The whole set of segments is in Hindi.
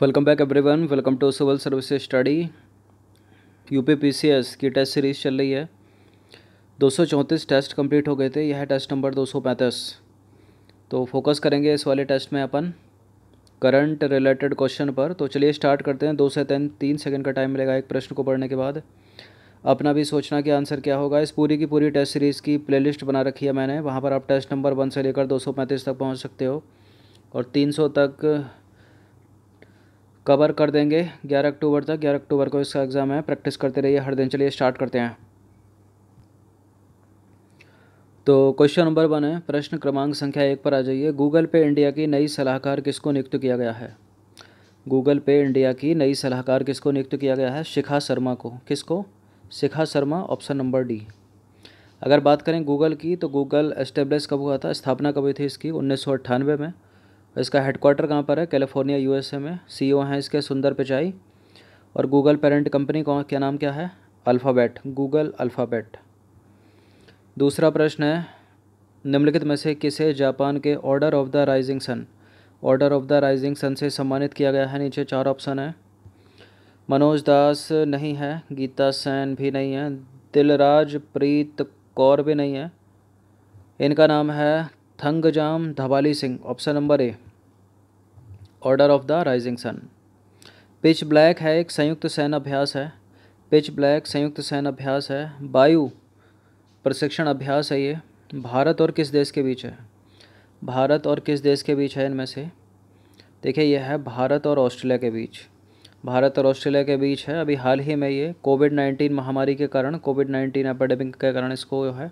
welcome back everyone welcome to civil service study U P P C S की टेस्ट सीरीज़ चल रही है दो सौ चौंतीस टेस्ट कंप्लीट हो गए थे यह है टेस्ट नंबर दो सौ पैंतीस तो फोकस करेंगे इस वाले टेस्ट में अपन करंट रिलेटेड क्वेश्चन पर तो चलिए स्टार्ट करते हैं दो से तीन तीन सेकेंड का टाइम मिलेगा एक प्रश्न को पढ़ने के बाद अपना भी सोचना कि आंसर क्या होगा इस पूरी की पूरी टेस्ट सीरीज़ की प्लेलिस्ट बना रखी है मैंने वहाँ पर आप टेस्ट नंबर वन से लेकर दो सौ पैंतीस तक पहुँच सकते हो और तीन सौ तक कवर कर देंगे 11 अक्टूबर तक 11 अक्टूबर को इसका एग्ज़ाम है प्रैक्टिस करते रहिए हर दिन चलिए स्टार्ट करते हैं तो क्वेश्चन नंबर वन है प्रश्न क्रमांक संख्या एक पर आ जाइए गूगल पे इंडिया की नई सलाहकार किसको नियुक्त किया गया है गूगल पे इंडिया की नई सलाहकार किसको नियुक्त किया गया है शिखा शर्मा को किसको Shikha Sharma option number D अगर बात करें गूगल की तो गूगल एस्टेब्लिश कब हुआ था स्थापना कब हुई थी इसकी उन्नीस में इसका हेडक्वार्टर कहाँ पर है कैलिफोर्निया यूएसए में सीईओ e हैं इसके सुंदर पिचाई और गूगल पेरेंट कंपनी कौन क्या नाम क्या है अल्फ़ाबेट गूगल अल्फ़ाबेट दूसरा प्रश्न है निम्नलिखित में से किसे जापान के order of the rising sun order of the rising sun से सम्मानित किया गया है नीचे चार ऑप्शन है मनोज दास नहीं है गीता सैन भी नहीं है दिलराज प्रीत कौर भी नहीं है इनका नाम है Thangjam Dhavali Singh option number A order of the rising sun pitch black है एक संयुक्त सैन्य अभ्यास है पिच ब्लैक संयुक्त सैन्य अभ्यास है वायु प्रशिक्षण अभ्यास है ये भारत और किस देश के बीच है भारत और किस देश के बीच है इनमें से देखिए यह है भारत और ऑस्ट्रेलिया के बीच भारत और ऑस्ट्रेलिया के बीच है अभी हाल ही में ये कोविड नाइन्टीन महामारी के कारण कोविड नाइन्टीन एपेडेमिक के कारण इसको जो है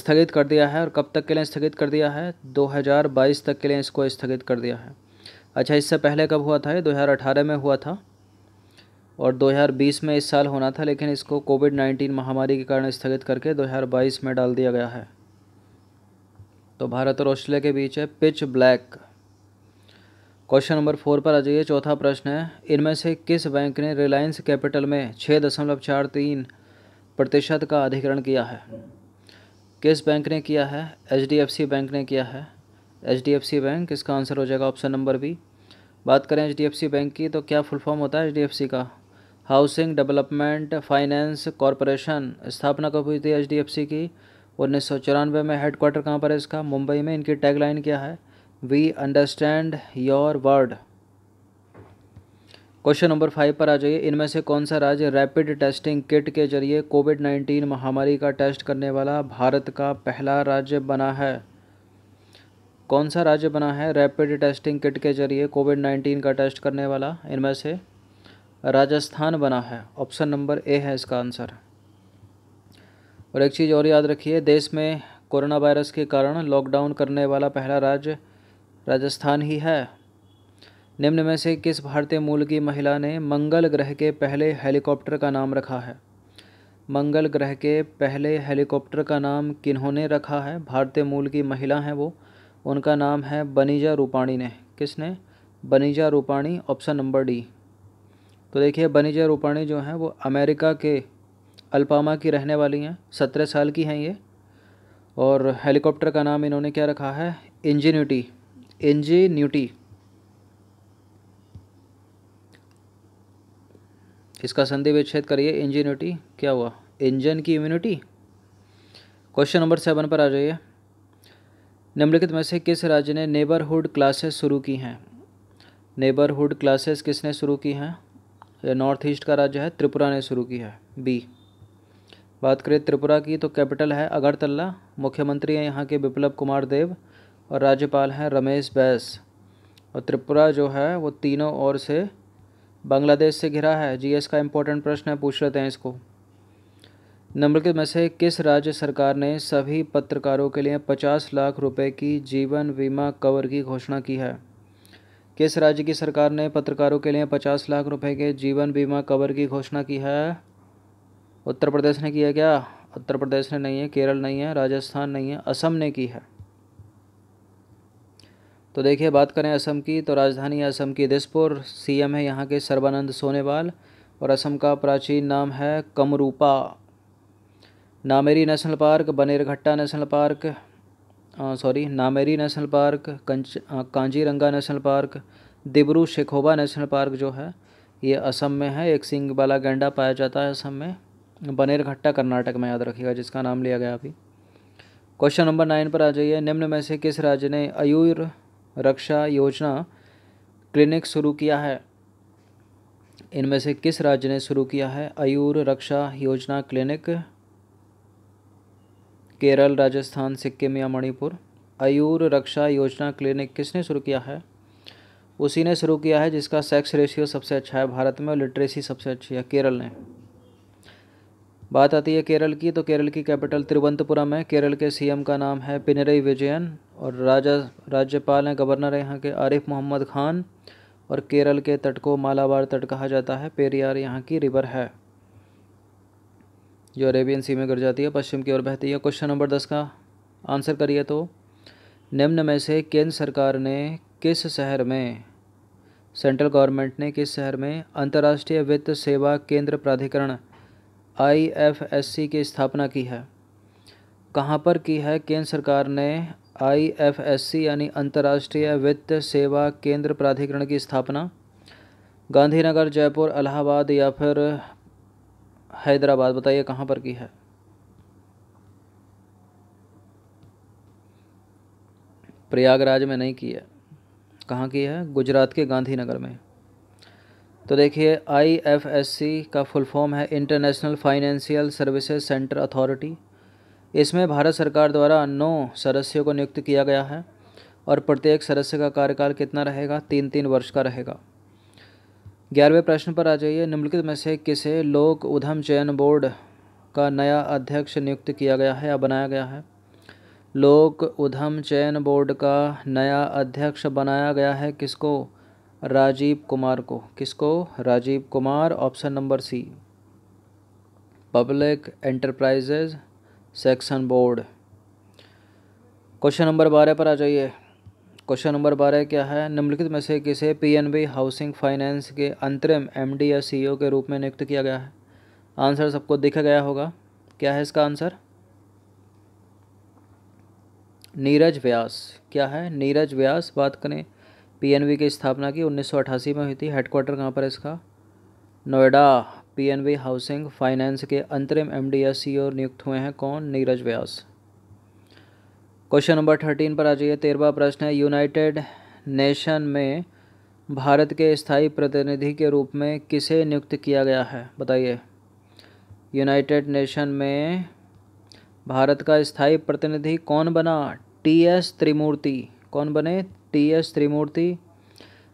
स्थगित कर दिया है और कब तक के लिए स्थगित कर दिया है 2022 तक के लिए इसको स्थगित कर दिया है अच्छा इससे पहले कब हुआ था ये 2018 में हुआ था और 2020 में इस साल होना था लेकिन इसको कोविड 19 महामारी के कारण स्थगित करके 2022 में डाल दिया गया है तो भारत और ऑस्ट्रेलिया के बीच है pitch black question number four पर आ जाइए चौथा प्रश्न है इनमें से किस बैंक ने रिलायंस कैपिटल में छः दशमलव चार तीन प्रतिशत का अधिग्रहण किया है किस बैंक ने किया है एच बैंक ने किया है H D F C bank इसका आंसर हो जाएगा ऑप्शन नंबर बी बात करें H D F C bank की तो क्या फुल फॉर्म होता है एच डी एफ सी का हाउसिंग डेवलपमेंट फाइनेंस कॉरपोरेशन स्थापना कब हुई थी एच डी एफ सी की उन्नीस सौ चौरानवे में हेडक्वार्टर कहाँ पर है इसका मुंबई में इनकी टैगलाइन क्या है we understand your world question number five पर आ जाइए इनमें से कौन सा राज्य रैपिड टेस्टिंग किट के जरिए कोविड नाइन्टीन महामारी का टेस्ट करने वाला भारत का पहला राज्य बना है कौन सा राज्य बना है रैपिड टेस्टिंग किट के जरिए कोविड नाइन्टीन का टेस्ट करने वाला इनमें से राजस्थान बना है ऑप्शन नंबर ए है इसका आंसर और एक चीज़ और याद रखिए देश में कोरोना वायरस के कारण लॉकडाउन करने वाला पहला राज्य राजस्थान ही है निम्न में से किस भारतीय मूल की महिला ने मंगल ग्रह के पहले हेलीकॉप्टर का नाम रखा है मंगल ग्रह के पहले हेलीकॉप्टर का नाम किन्होंने रखा है भारतीय मूल की महिला हैं वो उनका नाम है बनीजा रूपाणी ने किसने Banija Rupani option number D तो देखिए बनीजा रूपाणी जो हैं वो अमेरिका के अल्पामा की रहने वाली हैं सत्रह साल की हैं ये और हेलीकॉप्टर का नाम इन्होंने क्या रखा है इंजीन्यूटी इंजीन्यूटी इसका संधि विच्छेद करिए इंजीन्यूटी क्या हुआ इंजन की इम्यूनिटी क्वेश्चन नंबर सेवन पर आ जाइए निम्नलिखित में से किस राज्य ने नेबरहुड क्लासेस शुरू की हैं नेबरहुड क्लासेस किसने शुरू की हैं यह नॉर्थ ईस्ट का राज्य है त्रिपुरा ने शुरू की है बी बात करें त्रिपुरा की तो कैपिटल है अगरतला मुख्यमंत्री हैं यहाँ के विप्लव कुमार देव और राज्यपाल हैं रमेश बैस और त्रिपुरा जो है वो तीनों ओर से बांग्लादेश से घिरा है जी का इम्पोर्टेंट प्रश्न है पूछ लेते हैं इसको निम्नलिखित में से किस राज्य सरकार ने सभी पत्रकारों के लिए पचास लाख रुपए की जीवन बीमा कवर की घोषणा की है किस राज्य की सरकार ने पत्रकारों के लिए पचास लाख रुपए के जीवन बीमा कवर की घोषणा की है उत्तर प्रदेश ने किया क्या उत्तर प्रदेश ने नहीं है केरल नहीं है राजस्थान नहीं है असम ने की है तो देखिए बात करें असम की तो राजधानी असम की दिसपुर सीएम है यहाँ के सर्बानंद सोनेवाल और असम का प्राचीन नाम है Kamarupa Nameri national park Bannerghatta national park sorry Nameri national park कंच Kaziranga national park Dibru Saikhowa national park जो है ये असम में है एक सिंग वाला गेंडा पाया जाता है असम में बनेरघट्टा कर्नाटक में याद रखिएगा जिसका नाम लिया गया अभी क्वेश्चन नंबर नाइन पर आ जाइए निम्न में से किस राज्य ने आयुर् रक्षा योजना क्लिनिक शुरू किया है इनमें से किस राज्य ने शुरू किया है आयुर् रक्षा योजना क्लिनिक केरल राजस्थान सिक्किम या मणिपुर आयुर रक्षा योजना क्लिनिक किसने शुरू किया है उसी ने शुरू किया है जिसका सेक्स रेशियो सबसे अच्छा है भारत में और लिटरेसी सबसे अच्छी है केरल ने बात आती है केरल की तो केरल की कैपिटल तिरुवनंतपुरम है केरल के सीएम का नाम है पिनरई विजयन और राजा राज्यपाल हैं गवर्नर है यहाँ के आरिफ मोहम्मद खान और केरल के तट को मालाबार तट कहा जाता है पेरियार यहाँ की रिवर है जो अरेबियन सी में गिर जाती है पश्चिम की ओर बहती है क्वेश्चन नंबर दस का आंसर करिए तो निम्न में से केंद्र सरकार ने किस शहर में सेंट्रल गवर्नमेंट ने किस शहर में अंतर्राष्ट्रीय वित्त सेवा केंद्र प्राधिकरण आईएफएससी की स्थापना की है कहाँ पर की है केंद्र सरकार ने आईएफएससी यानी अंतर्राष्ट्रीय वित्त सेवा केंद्र प्राधिकरण की स्थापना गांधीनगर जयपुर इलाहाबाद या फिर हैदराबाद बताइए कहाँ पर की है प्रयागराज में नहीं की है कहाँ की है गुजरात के गांधीनगर में तो देखिए आईएफएससी का फुल फॉर्म है international financial services centre authority इसमें भारत सरकार द्वारा नौ सदस्यों को नियुक्त किया गया है और प्रत्येक सदस्य का कार्यकाल कितना रहेगा तीन तीन वर्ष का रहेगा ग्यारहवें प्रश्न पर आ जाइए निम्नलिखित में से किसे लोक उधम चयन बोर्ड का नया अध्यक्ष नियुक्त किया गया है या बनाया गया है लोक उधम चयन बोर्ड का नया अध्यक्ष बनाया गया है किसको राजीव कुमार को किसको Rajiv Kumar option number C public enterprises section board question number बारह पर आ जाइए क्वेश्चन नंबर बारह क्या है निम्नलिखित में से किसे पीएनबी हाउसिंग फाइनेंस के अंतरिम एमडी या सीईओ e के रूप में नियुक्त किया गया है आंसर सबको देखा गया होगा क्या है इसका आंसर नीरज व्यास क्या है नीरज व्यास बात करें पीएनबी की स्थापना की 1988 में हुई थी हेडक्वार्टर कहाँ पर इसका नोएडा पीएनबी हाउसिंग फाइनेंस के अंतरिम एमडी या सीईओ e नियुक्त हुए हैं कौन Neeraj Vyas question number thirteen पर आ जाइए तेरहवा प्रश्न है यूनाइटेड नेशन में भारत के स्थायी प्रतिनिधि के रूप में किसे नियुक्त किया गया है बताइए यूनाइटेड नेशन में भारत का स्थायी प्रतिनिधि कौन बना टी एस त्रिमूर्ति कौन बने टी एस त्रिमूर्ति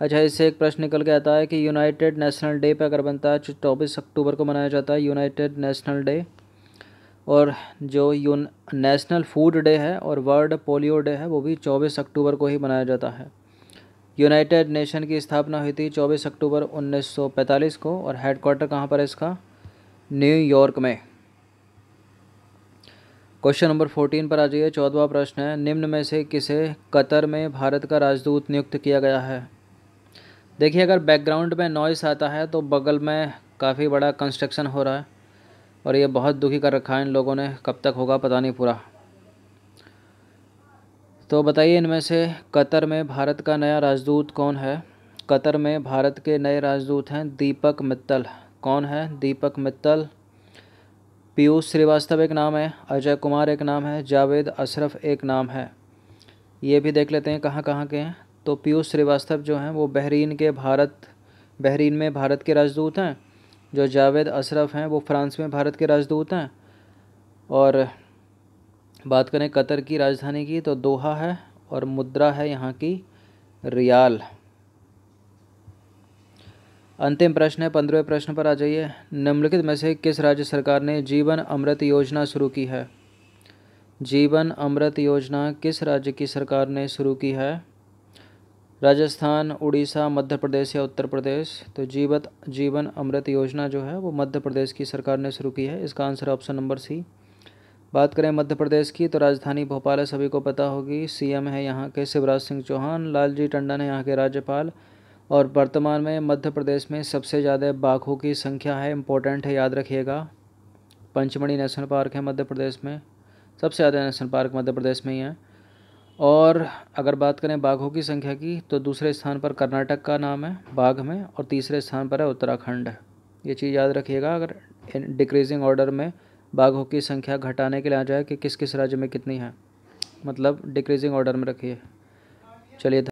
अच्छा इससे एक प्रश्न निकल के आता है कि यूनाइटेड नेशनल डे पर अगर बनता है तो चौबीस अक्टूबर को मनाया जाता है यूनाइटेड नेशनल डे और जो यून नेशनल फूड डे है और वर्ल्ड पोलियो डे है वो भी 24 अक्टूबर को ही मनाया जाता है यूनाइटेड नेशन की स्थापना हुई थी 24 अक्टूबर 1945 को और हेडक्वार्टर कहाँ पर है इसका न्यूयॉर्क में क्वेश्चन नंबर 14 पर आ जाइए चौदवा प्रश्न है निम्न में से किसे कतर में भारत का राजदूत नियुक्त किया गया है देखिए अगर बैकग्राउंड में नॉइस आता है तो बगल में काफ़ी बड़ा कंस्ट्रक्शन हो रहा है और ये बहुत दुखी कर रखा है इन लोगों ने कब तक होगा पता नहीं पूरा तो बताइए इनमें से कतर में भारत का नया राजदूत कौन है कतर में भारत के नए राजदूत हैं दीपक मित्तल कौन है दीपक मित्तल पीयूष श्रीवास्तव एक नाम है अजय कुमार एक नाम है जावेद अशरफ एक नाम है ये भी देख लेते हैं कहाँ कहाँ के हैं तो पीयूष श्रीवास्तव जो हैं वो बहरीन के भारत बहरीन में भारत के राजदूत हैं जो जावेद अशरफ हैं वो फ्रांस में भारत के राजदूत हैं और बात करें कतर की राजधानी की तो दोहा है और मुद्रा है यहाँ की रियाल अंतिम प्रश्न है पंद्रहवें प्रश्न पर आ जाइए निम्नलिखित में से किस राज्य सरकार ने जीवन अमृत योजना शुरू की है जीवन अमृत योजना किस राज्य की सरकार ने शुरू की है राजस्थान उड़ीसा मध्य प्रदेश या उत्तर प्रदेश तो जीवत जीवन अमृत योजना जो है वो मध्य प्रदेश की सरकार ने शुरू की है इसका आंसर ऑप्शन नंबर सी बात करें मध्य प्रदेश की तो राजधानी भोपाल है सभी को पता होगी सीएम है यहाँ के शिवराज सिंह चौहान लालजी टंडन है यहाँ के राज्यपाल और वर्तमान में मध्य प्रदेश में सबसे ज़्यादा बाघों की संख्या है इम्पोर्टेंट है याद रखिएगा पंचमढ़ी नेशनल पार्क है मध्य प्रदेश में सबसे ज़्यादा नेशनल पार्क मध्य प्रदेश में ही है और अगर बात करें बाघों की संख्या की तो दूसरे स्थान पर कर्नाटक का नाम है बाघ में और तीसरे स्थान पर है उत्तराखंड ये चीज़ याद रखिएगा अगर डिक्रीजिंग ऑर्डर में बाघों की संख्या घटाने के लिए आ जाए कि किस किस राज्य में कितनी है मतलब डिक्रीजिंग ऑर्डर में रखिए चलिए